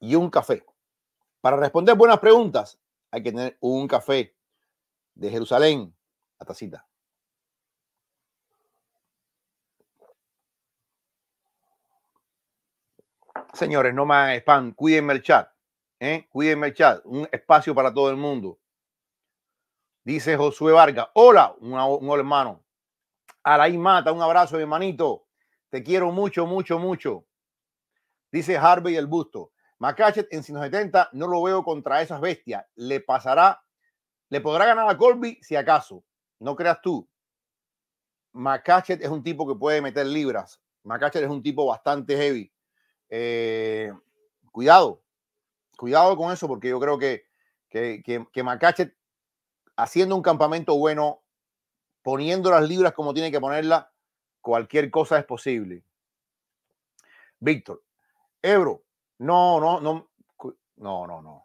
y un café. Para responder buenas preguntas hay que tener un café de Jerusalén, a tacita. Señores, no más spam, cuídenme el chat, ¿eh? cuídenme el chat, un espacio para todo el mundo. Dice Josué Vargas, hola, un, hola hermano. Alain Mata, un abrazo, hermanito. Te quiero mucho, mucho, mucho. Dice Harvey el Busto. Macachet en 170 no lo veo contra esas bestias. Le pasará, le podrá ganar a Colby si acaso. No creas tú. Macachet es un tipo que puede meter libras. macache es un tipo bastante heavy. Eh, cuidado, cuidado con eso, porque yo creo que, que, haciendo un campamento bueno, poniendo las libras como tiene que ponerlas, cualquier cosa es posible. Víctor, Ebro, no, no, no, no, no, no.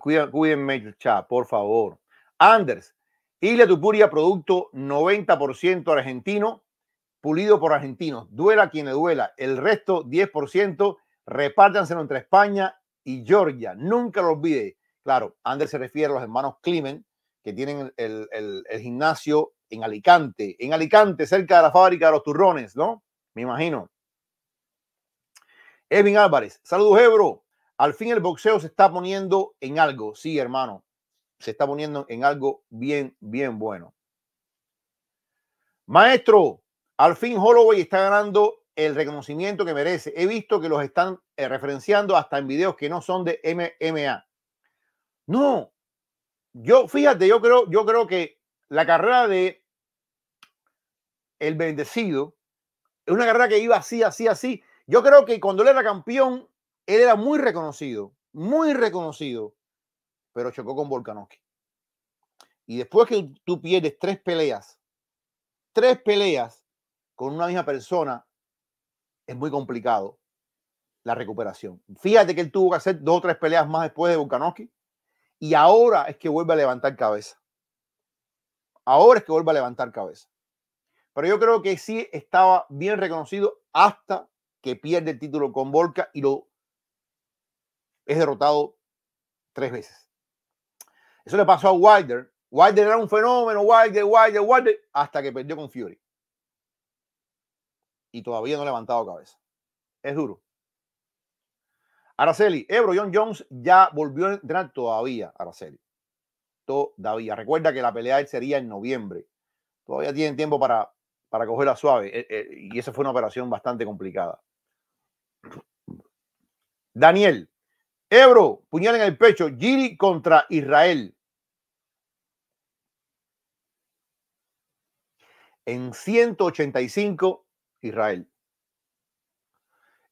Cuídenme, chat, por favor. Anders, Isla Tupuria, producto 90% argentino, pulido por argentinos. Duela quien le duela. El resto, 10%, repártanselo entre España y Georgia. Nunca lo olvide. Claro, Anders se refiere a los hermanos Climen, que tienen el gimnasio en Alicante. En Alicante, cerca de la fábrica de los turrones, ¿no? Me imagino. Evin Álvarez, saludos, Ebro. Al fin el boxeo se está poniendo en algo. Sí, hermano. Se está poniendo en algo bien, bien bueno. Maestro, al fin Holloway está ganando el reconocimiento que merece. He visto que los están eh, referenciando hasta en videos que no son de MMA. No, yo fíjate, yo creo, yo creo que la carrera de El Bendecido es una carrera que iba así, así, así, yo creo que cuando él era campeón, él era muy reconocido, muy reconocido, pero chocó con Volkanovski. Y después que tú pierdes tres peleas, tres peleas con una misma persona, es muy complicado la recuperación. Fíjate que él tuvo que hacer dos o tres peleas más después de Volkanovski y ahora es que vuelve a levantar cabeza. Ahora es que vuelve a levantar cabeza. Pero yo creo que sí estaba bien reconocido hasta que pierde el título con Volca y lo es derrotado tres veces. Eso le pasó a Wilder. Wilder era un fenómeno, Wilder, Wilder, Wilder, hasta que perdió con Fury. Y todavía no ha levantado cabeza. Es duro. Araceli, Ebro, John Jones ya volvió a entrar todavía, Araceli. Todavía. Recuerda que la pelea sería en noviembre. Todavía tienen tiempo para, para cogerla suave. Eh, eh, y esa fue una operación bastante complicada. Daniel, Ebro, puñal en el pecho, Giri contra Israel. En 185, Israel.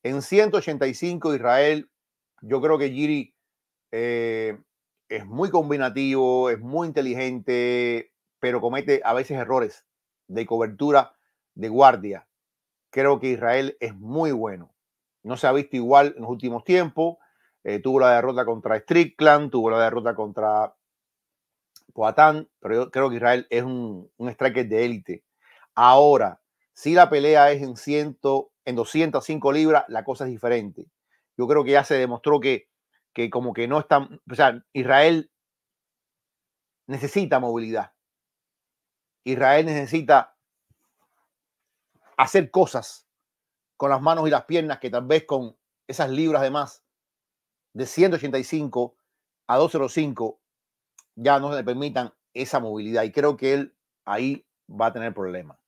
En 185, Israel, yo creo que Giri eh, es muy combinativo, es muy inteligente, pero comete a veces errores de cobertura de guardia. Creo que Israel es muy bueno no se ha visto igual en los últimos tiempos. Eh, tuvo la derrota contra Strickland, tuvo la derrota contra Poatán, pero yo creo que Israel es un, un striker de élite. Ahora, si la pelea es en, ciento, en 205 libras, la cosa es diferente. Yo creo que ya se demostró que, que como que no está, o sea, Israel necesita movilidad. Israel necesita hacer cosas con las manos y las piernas que tal vez con esas libras de más de 185 a 205 ya no le permitan esa movilidad y creo que él ahí va a tener problemas.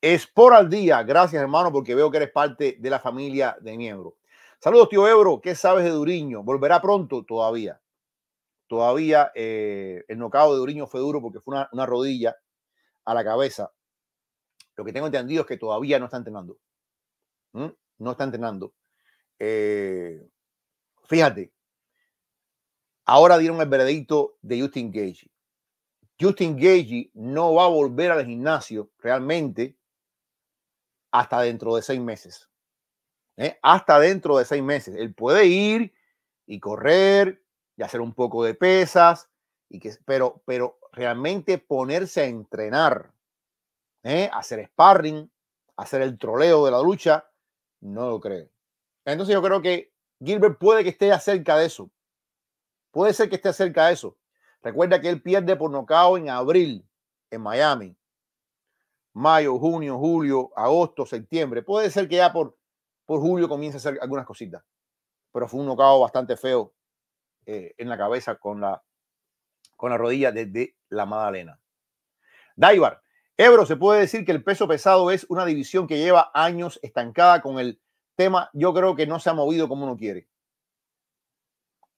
Es por al día. Gracias, hermano, porque veo que eres parte de la familia de miembro Saludos, tío Ebro. ¿Qué sabes de Duriño? ¿Volverá pronto? Todavía. Todavía eh, el nocao de Duriño fue duro porque fue una, una rodilla a la cabeza. Lo que tengo entendido es que todavía no está entrenando. No está entrenando. Eh, fíjate, ahora dieron el veredicto de Justin Gage. Justin Gage no va a volver al gimnasio realmente hasta dentro de seis meses. ¿eh? Hasta dentro de seis meses. Él puede ir y correr y hacer un poco de pesas, y que, pero realmente ponerse a entrenar ¿eh? hacer sparring, hacer el troleo de la lucha, no lo creo. Entonces yo creo que Gilbert puede que esté acerca de eso. Puede ser que esté cerca de eso. Recuerda que él pierde por nocao en abril en Miami. Mayo, junio, julio, agosto, septiembre. Puede ser que ya por, por julio comience a hacer algunas cositas. Pero fue un nocao bastante feo eh, en la cabeza con la, con la rodilla de, la Madalena. Daibar. Ebro, se puede decir que el peso pesado es una división que lleva años estancada con el tema. Yo creo que no se ha movido como uno quiere.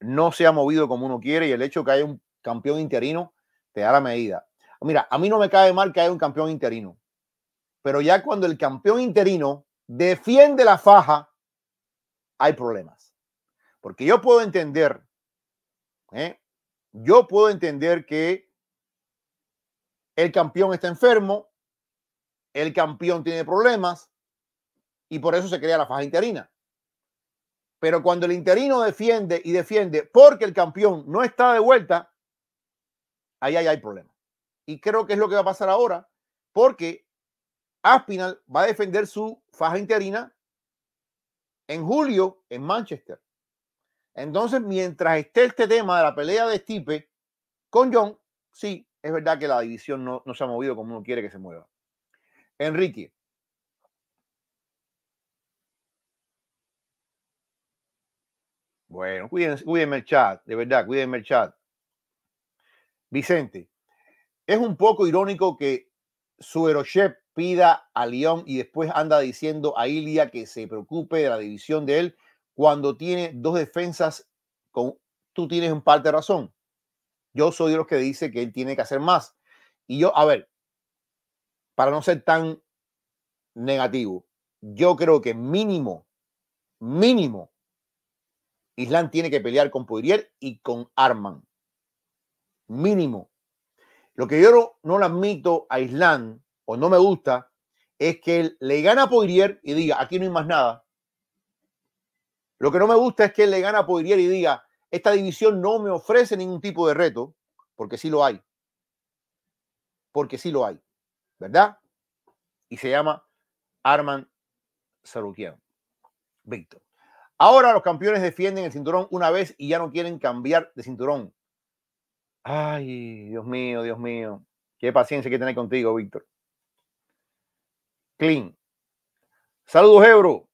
No se ha movido como uno quiere y el hecho que haya un campeón interino te da la medida. Mira, a mí no me cae mal que haya un campeón interino, pero ya cuando el campeón interino defiende la faja, hay problemas. Porque yo puedo entender, ¿eh? yo puedo entender que el campeón está enfermo, el campeón tiene problemas y por eso se crea la faja interina. Pero cuando el interino defiende y defiende porque el campeón no está de vuelta, ahí, hay problemas. Y creo que es lo que va a pasar ahora, porque Aspinal va a defender su faja interina en julio en Manchester. Entonces, mientras esté este tema de la pelea de Stipe con John, sí, es verdad que la división no, se ha movido como uno quiere que se mueva. Enrique. Bueno, cuídense, el chat, de verdad, cuídenme el chat. Vicente, es un poco irónico que Sueroche pida a Lyon y después anda diciendo a Ilia que se preocupe de la división de él cuando tiene dos defensas tú tienes un par de razón. Yo soy de los que dice que él tiene que hacer más. Y yo, a ver, para no ser tan negativo, yo creo que mínimo, mínimo, Island tiene que pelear con Poirier y con Arman. Mínimo. Lo que yo no, no admito a Island o no me gusta es que él le gana a Poirier y diga, aquí no hay más nada. Lo que no me gusta es que él le gana a Poirier y diga, esta división no me ofrece ningún tipo de reto, porque sí lo hay. Porque sí lo hay, ¿verdad? Y se llama Arman Sarukian. Víctor. Ahora los campeones defienden el cinturón una vez y ya no quieren cambiar de cinturón. Ay, Dios mío, Dios mío. Qué paciencia que tener contigo, Víctor. Clean. Saludos, Ebro.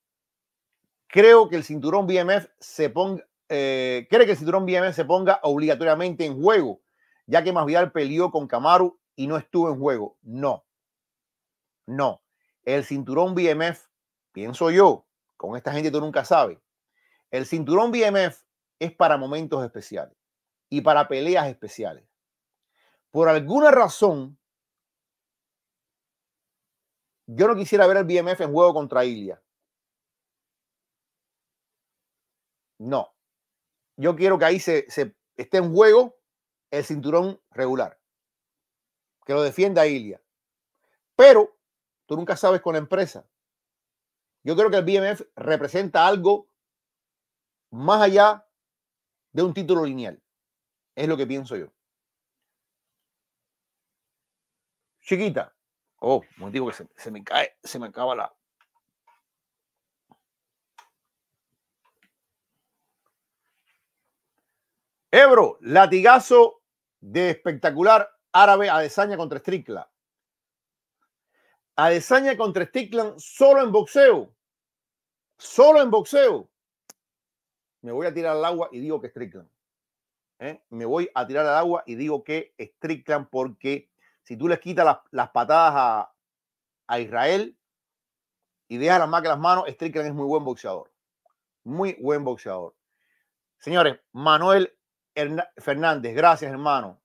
Creo que el cinturón BMF se, ponga, cree eh, que el cinturón BMF se ponga obligatoriamente en juego, ya que Masvidal peleó con Camaru y no estuvo en juego. No, no. El cinturón BMF, pienso yo, con esta gente tú nunca sabes. El cinturón BMF es para momentos especiales y para peleas especiales. Por alguna razón, yo no quisiera ver el BMF en juego contra Ilia. No yo quiero que ahí se, esté en juego el cinturón regular. Que lo defienda Ilia. Pero tú nunca sabes con la empresa. Yo creo que el BMF representa algo más allá de un título lineal. Es lo que pienso yo. Chiquita. Oh, me digo que se, me cae, se me acaba la, Ebro, latigazo de espectacular árabe Adesaña contra Strickland. Adesaña contra Strickland solo en boxeo. Solo en boxeo. Me voy a tirar al agua y digo que Strickland. ¿eh? Me voy a tirar al agua y digo que Strickland porque si tú les quitas las, patadas a, Israel y dejas las más en las manos, Strickland es muy buen boxeador. Muy buen boxeador. Señores, Manuel Fernández, gracias hermano.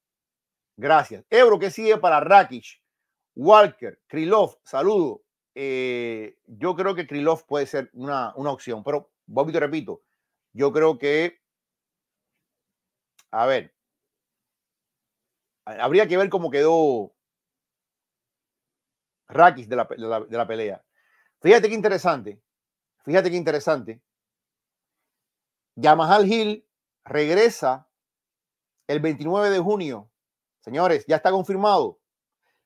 Gracias. Euro que sigue para Rakic? Walker, Krilov, saludo. Eh, yo creo que Krilov puede ser una, opción, pero Bobby, repito, yo creo que, a ver, habría que ver cómo quedó Rakic de la, pelea. Fíjate qué interesante, fíjate qué interesante. Yamaha Hill regresa el 29 de junio. Señores, ya está confirmado.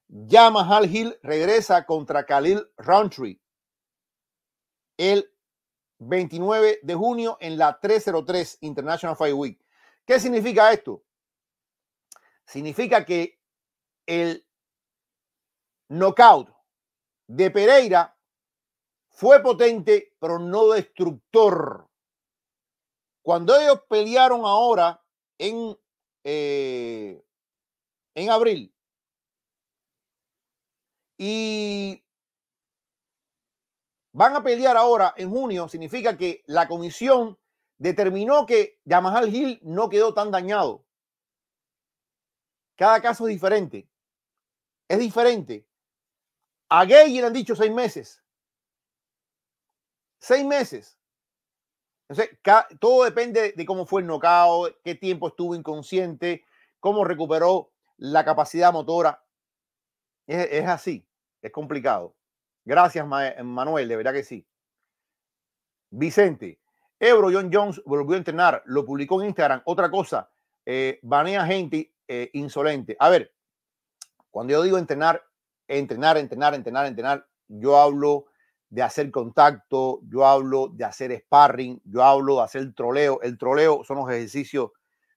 Ya Mahal Hill regresa contra Khalil Roundtree el 29 de junio en la 303 International Fight Week. ¿Qué significa esto? Significa que el knockout de Pereira fue potente, pero no destructor. Cuando ellos pelearon ahora en eh, en abril. Y van a pelear ahora en junio. Significa que la comisión determinó que Yamahal Hill no quedó tan dañado. Cada caso es diferente. Es diferente. A Gay le han dicho seis meses. Seis meses. Entonces, todo depende de cómo fue el knockout, qué tiempo estuvo inconsciente, cómo recuperó la capacidad motora. Es, así, es complicado. Gracias, Manuel, de verdad que sí. Vicente, Ebro eh, John Jones volvió a entrenar, lo publicó en Instagram. Otra cosa, eh, banea gente eh, insolente. A ver, cuando yo digo entrenar, entrenar, entrenar, entrenar, entrenar, yo hablo de hacer contacto, yo hablo de hacer sparring, yo hablo de hacer troleo. El troleo son los ejercicios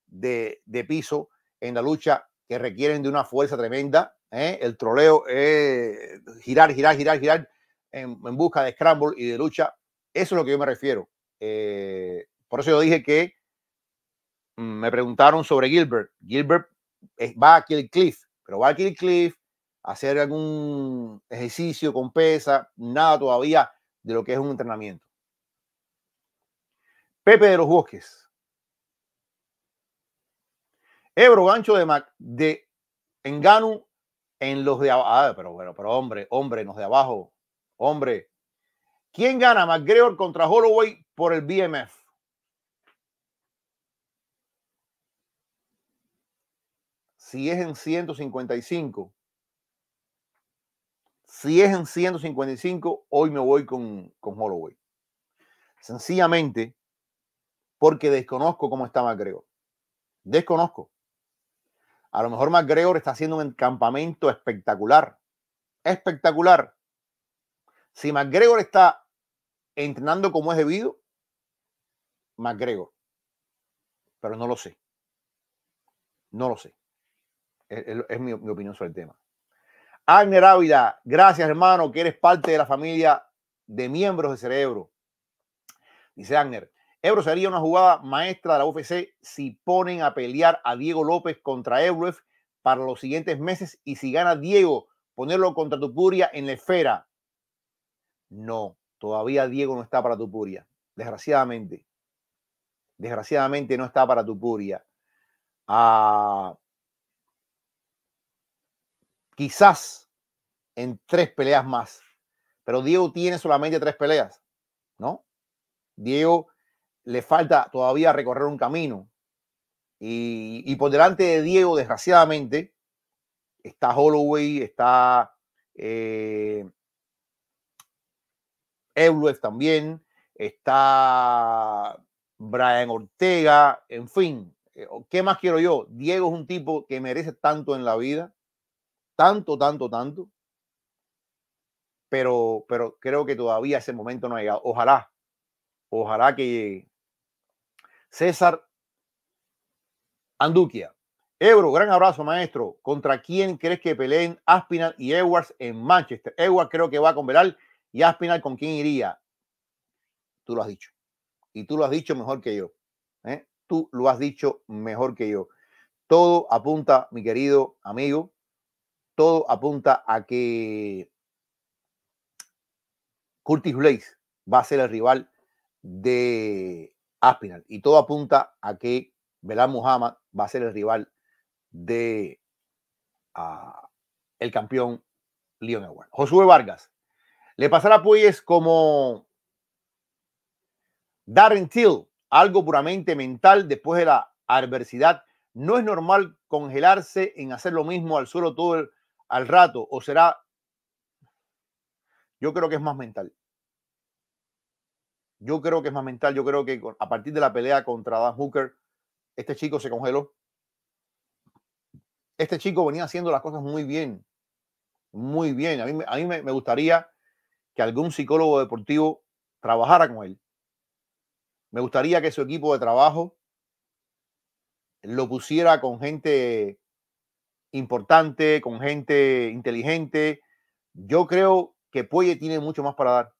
de, piso en la lucha que requieren de una fuerza tremenda. ¿eh? El troleo es girar, girar, girar, girar en, busca de scramble y de lucha. Eso es lo que yo me refiero. Eh, por eso yo dije que me preguntaron sobre Gilbert. Gilbert eh, va a Kill Cliff, pero va a Kill Cliff hacer algún ejercicio con pesa, nada todavía de lo que es un entrenamiento. Pepe de los Bosques. Ebro Gancho de, Mac, de Engano en los de abajo. Ah, pero bueno, pero hombre, hombre, en los de abajo. Hombre. ¿Quién gana McGregor contra Holloway por el BMF? Si es en 155, si es en 155, hoy me voy con, con Holloway. Sencillamente porque desconozco cómo está McGregor. Desconozco. A lo mejor McGregor está haciendo un encampamento espectacular. Espectacular. Si McGregor está entrenando como es debido, McGregor. Pero no lo sé. No lo sé. Es, mi opinión sobre el tema. Agner Ávila, gracias hermano, que eres parte de la familia de miembros de Cerebro. Dice Agner, Ebro sería una jugada maestra de la UFC si ponen a pelear a Diego López contra Ebrof para los siguientes meses y si gana Diego, ponerlo contra Tupuria en la esfera. No, todavía Diego no está para Tupuria, desgraciadamente. Desgraciadamente no está para Tupuria. Ah, quizás en tres peleas más. Pero Diego tiene solamente tres peleas, ¿no? Diego le falta todavía recorrer un camino. Y, por delante de Diego, desgraciadamente, está Holloway, está eh, también, está Brian Ortega, en fin. Eh, ¿Qué más quiero yo? Diego es un tipo que merece tanto en la vida tanto, tanto, tanto. Pero, pero creo que todavía ese momento no ha llegado. Ojalá, ojalá que César Anduquia. Ebro, gran abrazo, maestro. ¿Contra quién crees que peleen Aspinal y Edwards en Manchester? Edwards creo que va con Veral y Aspinal con quién iría. Tú lo has dicho. Y tú lo has dicho mejor que yo. ¿eh? Tú lo has dicho mejor que yo. Todo apunta, mi querido amigo, todo apunta a que Curtis Blaze va a ser el rival de Aspinal. Y todo apunta a que Belal Muhammad va a ser el rival de ah, el campeón Leon Edwards. Josué Vargas. Le pasará pues como Darren Till, algo puramente mental después de la adversidad. No es normal congelarse en hacer lo mismo al suelo todo el, al rato o será... Yo creo que es más mental. Yo creo que es más mental. Yo creo que a partir de la pelea contra Dan Hooker, este chico se congeló. Este chico venía haciendo las cosas muy bien. Muy bien. A mí, a mí me gustaría que algún psicólogo deportivo trabajara con él. Me gustaría que su equipo de trabajo lo pusiera con gente importante, con gente inteligente. Yo creo que Pueyes tiene mucho más para dar,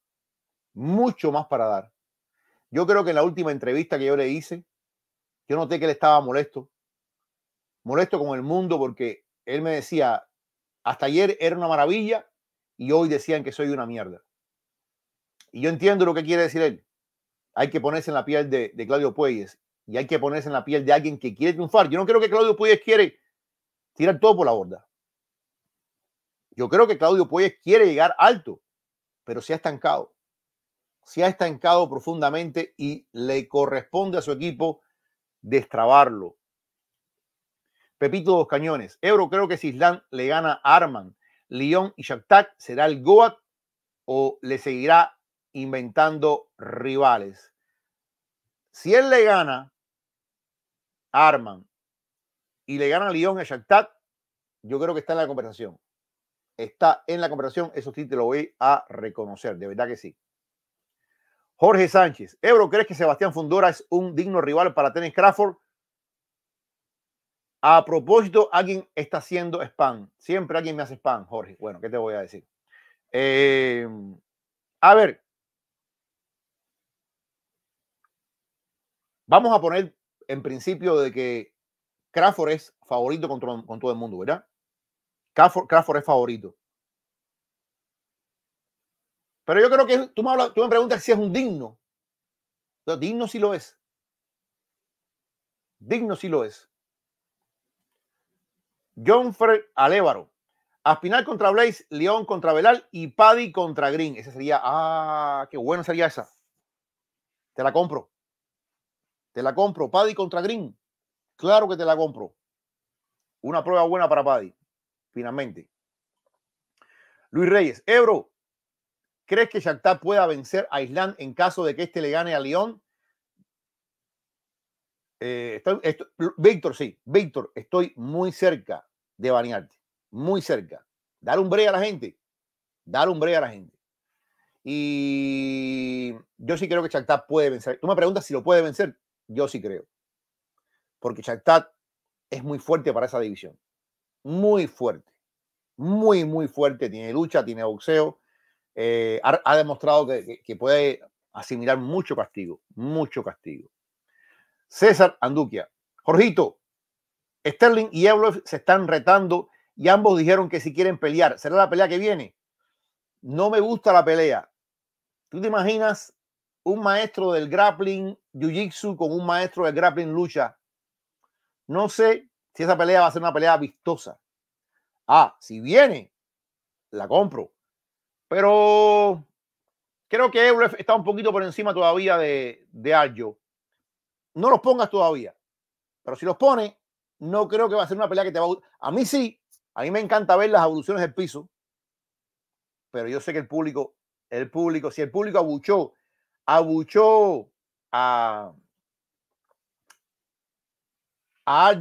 mucho más para dar. Yo creo que en la última entrevista que yo le hice, yo noté que él estaba molesto, molesto con el mundo porque él me decía, hasta ayer era una maravilla y hoy decían que soy una mierda. Y yo entiendo lo que quiere decir él. Hay que ponerse en la piel de, Claudio Puelles y hay que ponerse en la piel de alguien que quiere triunfar. Yo no creo que Claudio Puelles quiere tirar todo por la borda. Yo creo que Claudio Poyes quiere llegar alto, pero se ha estancado. Se ha estancado profundamente y le corresponde a su equipo destrabarlo. Pepito Dos Cañones. Euro creo que si Island le gana a Arman, Lyon y Shakhtar, ¿será el Goat o le seguirá inventando rivales? Si él le gana Arman y le gana a Lyon a Shakhtar, yo creo que está en la conversación. Está en la conversación, eso sí te lo voy a reconocer, de verdad que sí. Jorge Sánchez, Ebro, ¿crees que Sebastián Fundora es un digno rival para Tennis Crawford? A propósito, alguien está haciendo spam. Siempre alguien me hace spam, Jorge. Bueno, ¿qué te voy a decir? Eh, a ver. Vamos a poner en principio de que Crawford es favorito con, todo el mundo, ¿verdad? Crawford, es favorito. Pero yo creo que tú me, preguntas si es un digno. digno sí lo es. Digno sí lo es. John Fred Alévaro. Aspinal contra Blaze, León contra Velal y Paddy contra Green. Esa sería. Ah, qué bueno sería esa. Te la compro. Te la compro. Paddy contra Green. Claro que te la compro. Una prueba buena para Paddy, finalmente. Luis Reyes, Ebro, ¿crees que Shakhtar pueda vencer a Island en caso de que este le gane a León? Eh, Víctor, sí, Víctor, estoy muy cerca de banearte, muy cerca. Dar un break a la gente, dar un break a la gente. Y yo sí creo que Shakhtar puede vencer. Tú me preguntas si lo puede vencer, yo sí creo porque Shakhtar es muy fuerte para esa división. Muy fuerte. Muy, muy fuerte. Tiene lucha, tiene boxeo. Eh, ha, demostrado que, puede asimilar mucho castigo. Mucho castigo. César Anduquia. Jorgito, Sterling y se están retando y ambos dijeron que si quieren pelear, ¿será la pelea que viene? No me gusta la pelea. ¿Tú te imaginas un maestro del grappling jiu-jitsu con un maestro del grappling lucha no sé si esa pelea va a ser una pelea vistosa. Ah, si viene, la compro. Pero creo que Euref está un poquito por encima todavía de, de Arjo. No los pongas todavía. Pero si los pone, no creo que va a ser una pelea que te va a... A mí sí, a mí me encanta ver las evoluciones del piso. Pero yo sé que el público, el público, si el público abuchó, abuchó a a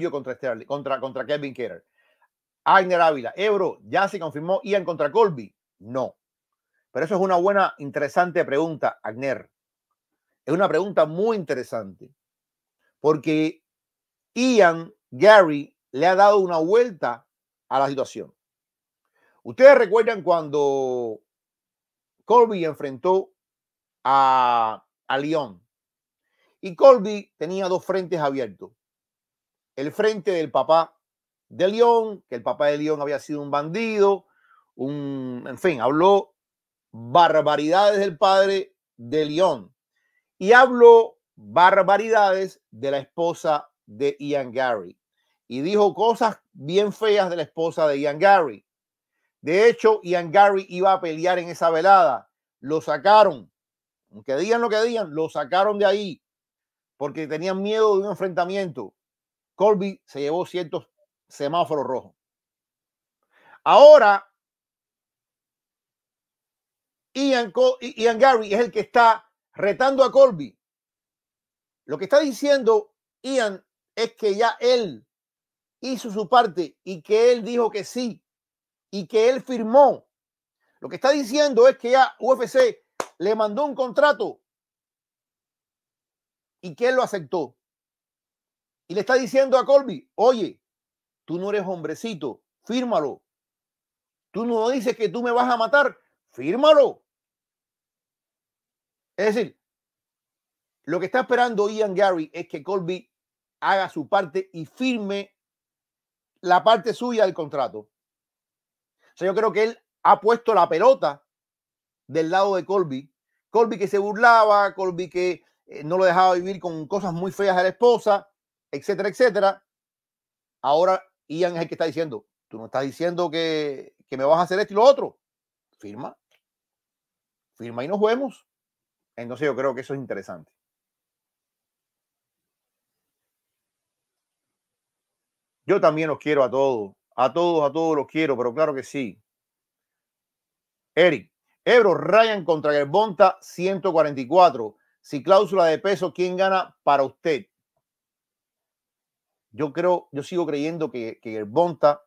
contra, contra, Kevin Kerr. Agner Ávila, Ebro, eh, ya se confirmó Ian contra Colby. No. Pero eso es una buena, interesante pregunta, Agner. Es una pregunta muy interesante. Porque Ian, Gary, le ha dado una vuelta a la situación. Ustedes recuerdan cuando Colby enfrentó a, a León. Y Colby tenía dos frentes abiertos el frente del papá de León, que el papá de León había sido un bandido, un, en fin, habló barbaridades del padre de León y habló barbaridades de la esposa de Ian Gary y dijo cosas bien feas de la esposa de Ian Gary. De hecho, Ian Gary iba a pelear en esa velada. Lo sacaron. Aunque digan lo que digan, lo sacaron de ahí porque tenían miedo de un enfrentamiento. Colby se llevó cientos semáforos rojos. Ahora, Ian, Ian Gary es el que está retando a Colby. Lo que está diciendo Ian es que ya él hizo su parte y que él dijo que sí y que él firmó. Lo que está diciendo es que ya UFC le mandó un contrato y que él lo aceptó. Y le está diciendo a Colby, oye, tú no eres hombrecito, fírmalo. Tú no dices que tú me vas a matar, fírmalo. Es decir, lo que está esperando Ian Gary es que Colby haga su parte y firme la parte suya del contrato. O sea, yo creo que él ha puesto la pelota del lado de Colby. Colby que se burlaba, Colby que eh, no lo dejaba vivir con cosas muy feas a la esposa etcétera, etcétera. Ahora Ian es el que está diciendo, tú no estás diciendo que, me vas a hacer esto y lo otro. Firma. Firma y nos vemos. Entonces yo creo que eso es interesante. Yo también los quiero a todos. A todos, a todos los quiero, pero claro que sí. Eric, Ebro, Ryan contra Gervonta 144. Si cláusula de peso, ¿quién gana para usted? yo creo, yo sigo creyendo que, que el Bonta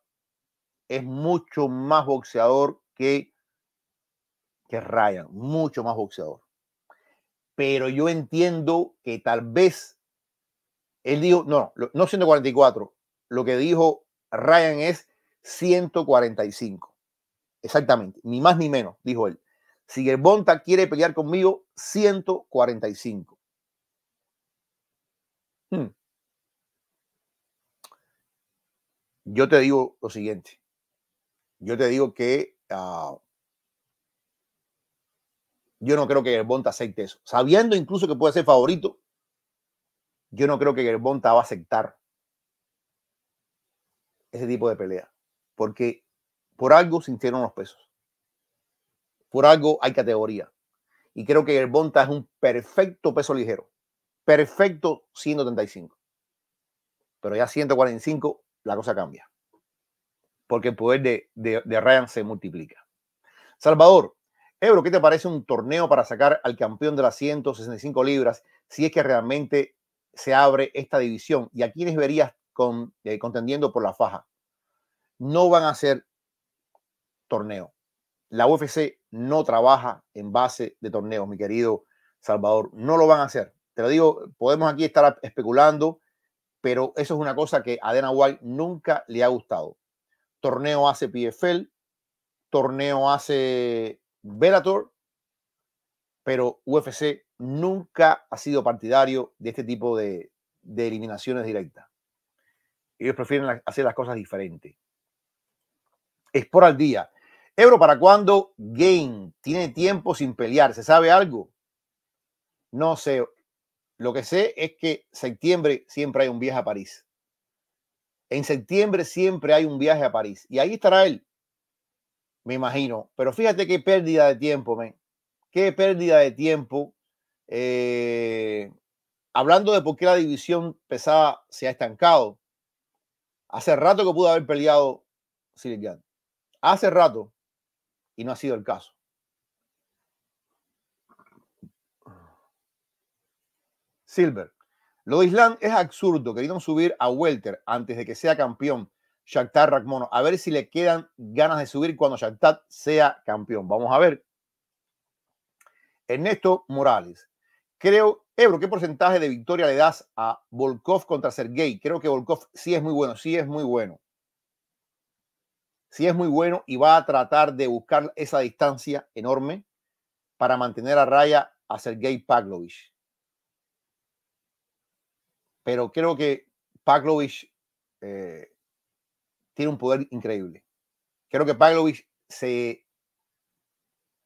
es mucho más boxeador que, que Ryan, mucho más boxeador. Pero yo entiendo que tal vez él dijo, no, no 144, lo que dijo Ryan es 145. Exactamente, ni más ni menos, dijo él. Si Bonta quiere pelear conmigo, 145. Yo te digo lo siguiente. Yo te digo que ah, yo no creo que Gerbonta acepte eso. Sabiendo incluso que puede ser favorito, yo no creo que Bonta va a aceptar ese tipo de pelea. Porque por algo se los pesos. Por algo hay categoría. Y creo que Bonta es un perfecto peso ligero. Perfecto 135. Pero ya 145 la cosa cambia. Porque el poder de, de, Ryan se multiplica. Salvador, Ebro, ¿qué te parece un torneo para sacar al campeón de las 165 libras si es que realmente se abre esta división? ¿Y a quiénes verías con, eh, contendiendo por la faja? No van a ser torneo. La UFC no trabaja en base de torneos, mi querido Salvador. No lo van a hacer. Te lo digo, podemos aquí estar especulando pero eso es una cosa que a Dana White nunca le ha gustado. Torneo hace PFL, torneo hace Bellator, pero UFC nunca ha sido partidario de este tipo de, eliminaciones directas. Ellos prefieren hacer las cosas diferentes. Es por al día. ¿Euro ¿para cuándo Game tiene tiempo sin pelear? ¿Se sabe algo? No sé. Lo que sé es que septiembre siempre hay un viaje a París. En septiembre siempre hay un viaje a París. Y ahí estará él, me imagino. Pero fíjate qué pérdida de tiempo, men. Qué pérdida de tiempo. Eh, hablando de por qué la división pesada se ha estancado. Hace rato que pudo haber peleado Silviano. Hace rato. Y no ha sido el caso. Silver. Lo de Island es absurdo. Querían subir a Welter antes de que sea campeón. Shakhtar Rakmono. A ver si le quedan ganas de subir cuando Shakhtar sea campeón. Vamos a ver. Ernesto Morales. Creo, Ebro, ¿qué porcentaje de victoria le das a Volkov contra Sergei? Creo que Volkov sí es muy bueno, sí es muy bueno. Sí es muy bueno y va a tratar de buscar esa distancia enorme para mantener a raya a Sergey Pavlovich pero creo que Paglovich eh, tiene un poder increíble. Creo que Paglovich se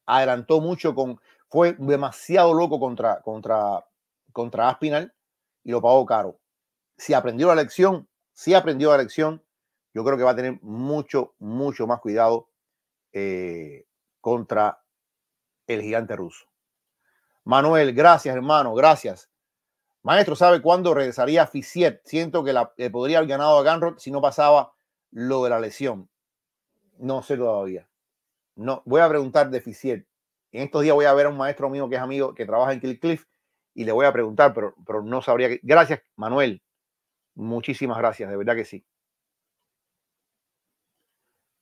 adelantó mucho con, fue demasiado loco contra, contra, contra Aspinal y lo pagó caro. Si aprendió la lección, si aprendió la lección, yo creo que va a tener mucho, mucho más cuidado eh, contra el gigante ruso. Manuel, gracias hermano, gracias. Maestro, ¿sabe cuándo regresaría a Siento que la, eh, podría haber ganado a Ganrod si no pasaba lo de la lesión. No sé todavía. No, voy a preguntar de Ficiet. En estos días voy a ver a un maestro mío que es amigo, que trabaja en Kill y le voy a preguntar, pero, no sabría. Gracias, Manuel. Muchísimas gracias, de verdad que sí.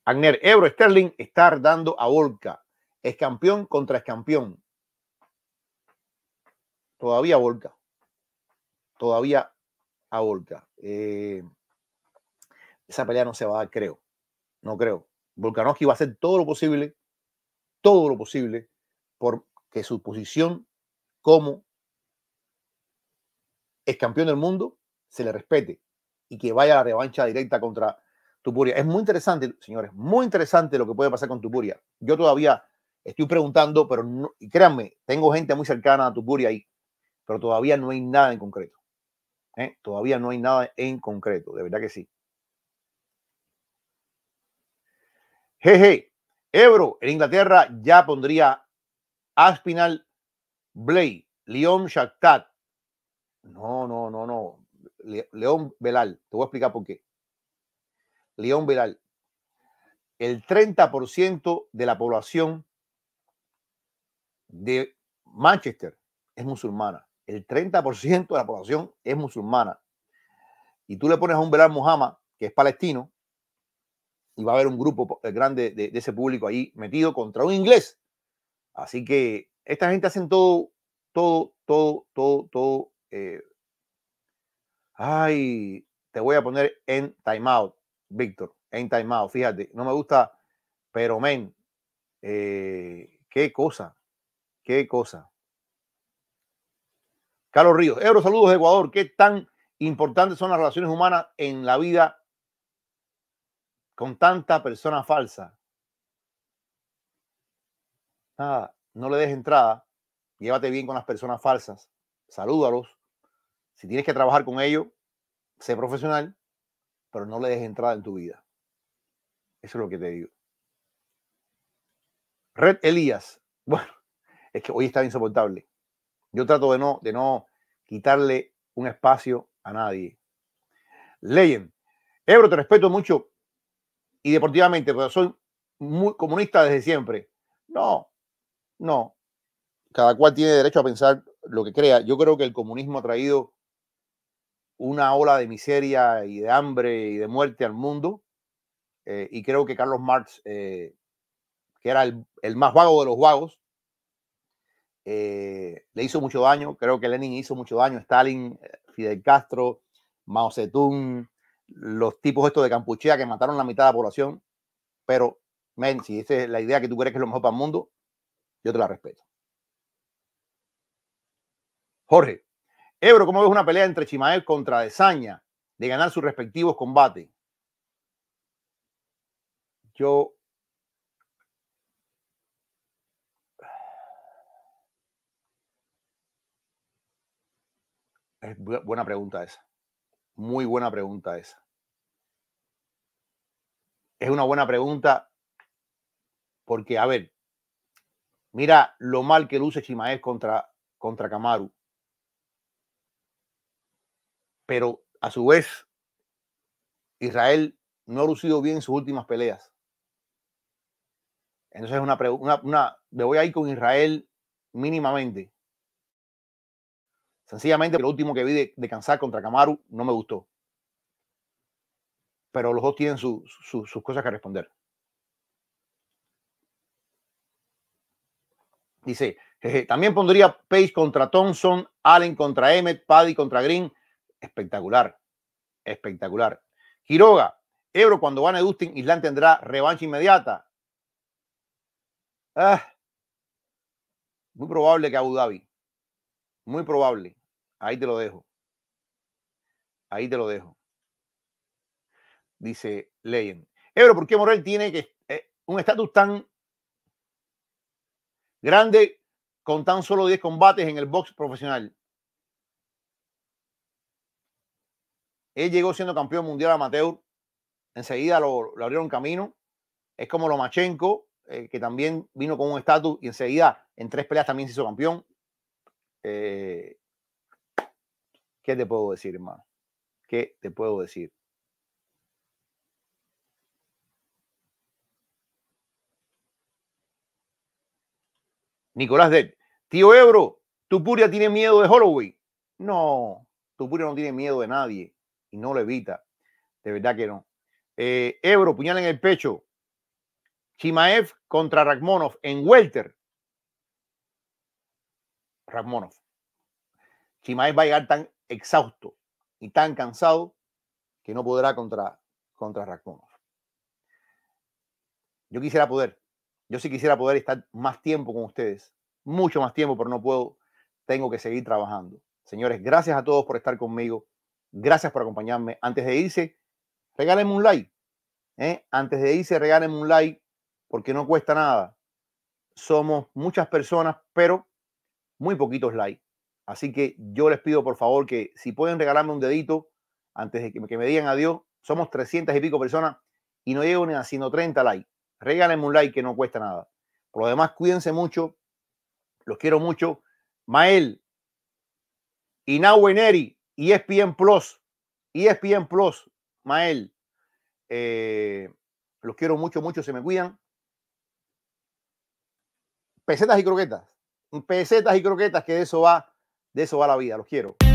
Agner, Ebro Sterling está dando a Volca. Es campeón contra es campeón. Todavía Volca todavía a Volca. Eh, esa pelea no se va a dar, creo. No creo. Volkanovski va a hacer todo lo posible, todo lo posible, Porque su posición como es campeón del mundo se le respete y que vaya a la revancha directa contra Tupuria. Es muy interesante, señores, muy interesante lo que puede pasar con Tupuria. Yo todavía estoy preguntando, pero créanme, tengo gente muy cercana a Tupuria ahí, pero todavía no hay nada en concreto. ¿eh? Todavía no hay nada en concreto, de verdad que sí. Jeje, Ebro, en Inglaterra ya pondría Aspinal, Blay, León Shaktat. No, no, no, no. León Velal, te voy a explicar por qué. León Velal. el 30% de la población de Manchester es musulmana el 30% de la población es musulmana. Y tú le pones a un Belal Muhammad, que es palestino, y va a haber un grupo eh, grande de, ese público ahí metido contra un inglés. Así que esta gente hacen todo, todo, todo, todo, todo. Eh, ay, te voy a poner en timeout, Víctor, en timeout. Fíjate, no me gusta, pero men, eh, qué cosa, qué cosa. Carlos Ríos, Euro, saludos de Ecuador. ¿Qué tan importantes son las relaciones humanas en la vida con tanta persona falsa? Nada, no le des entrada. Llévate bien con las personas falsas. Salúdalos. Si tienes que trabajar con ellos, sé profesional, pero no le des entrada en tu vida. Eso es lo que te digo. Red Elías. Bueno, es que hoy está insoportable. Yo trato de no, de no quitarle un espacio a nadie. Leyen. Ebro, te respeto mucho y deportivamente, pero soy muy comunista desde siempre. No, no. Cada cual tiene derecho a pensar lo que crea. Yo creo que el comunismo ha traído una ola de miseria y de hambre y de muerte al mundo. Eh, y creo que Carlos Marx, eh, que era el, más vago de los vagos, eh, le hizo mucho daño. Creo que Lenin hizo mucho daño. Stalin, eh, Fidel Castro, Mao Zedong, los tipos estos de Campuchea que mataron la mitad de la población. Pero, men, si esa es la idea que tú crees que es lo mejor para el mundo, yo te la respeto. Jorge, Ebro, ¿cómo ves una pelea entre Chimael contra Desaña de ganar sus respectivos combates? Yo Es buena pregunta esa. Muy buena pregunta esa. Es una buena pregunta porque, a ver, mira lo mal que luce Chimaez contra, contra Kamaru. Pero a su vez, Israel no ha lucido bien en sus últimas peleas. Entonces, una, una, una, me voy a ir con Israel mínimamente. Sencillamente, lo último que vi de, de contra Camaru no me gustó. Pero los dos tienen sus cosas que responder. Dice, también pondría Page contra Thompson, Allen contra Emmett, Paddy contra Green. Espectacular, espectacular. Giroga, Ebro, cuando gane Dustin, Island tendrá revancha inmediata. Ah. muy probable que Abu Dhabi. Muy probable. Ahí te lo dejo. Ahí te lo dejo. Dice Leyen. Ebro, ¿por qué Morel tiene que, eh, un estatus tan grande con tan solo 10 combates en el box profesional? Él llegó siendo campeón mundial amateur. Enseguida lo, abrieron camino. Es como Lomachenko, eh, que también vino con un estatus y enseguida en tres peleas también se hizo campeón. Eh, ¿Qué te puedo decir, hermano? ¿Qué te puedo decir? Nicolás de, tío Ebro, Tupuria tiene miedo de Holloway. No, Tupuria no tiene miedo de nadie y no lo evita. De verdad que no. Eh, Ebro, puñal en el pecho. Chimaev contra Rakmonov en Welter. Rakmonov. Chimaev va a llegar tan exhausto y tan cansado que no podrá contra, contra Yo quisiera poder, yo sí quisiera poder estar más tiempo con ustedes, mucho más tiempo, pero no puedo, tengo que seguir trabajando. Señores, gracias a todos por estar conmigo, gracias por acompañarme. Antes de irse, regálenme un like. ¿eh? Antes de irse, regálenme un like porque no cuesta nada. Somos muchas personas, pero muy poquitos likes. Así que yo les pido por favor que si pueden regalarme un dedito antes de que, me digan adiós, somos 300 y pico personas y no llego ni a sino likes. Regálenme un like que no cuesta nada. Por lo demás, cuídense mucho. Los quiero mucho. Mael, y ESPN Plus, ESPN Plus, Mael. Eh, los quiero mucho, mucho. Se me cuidan. Pesetas y croquetas. Pesetas y croquetas, que de eso va de eso va la vida, los quiero.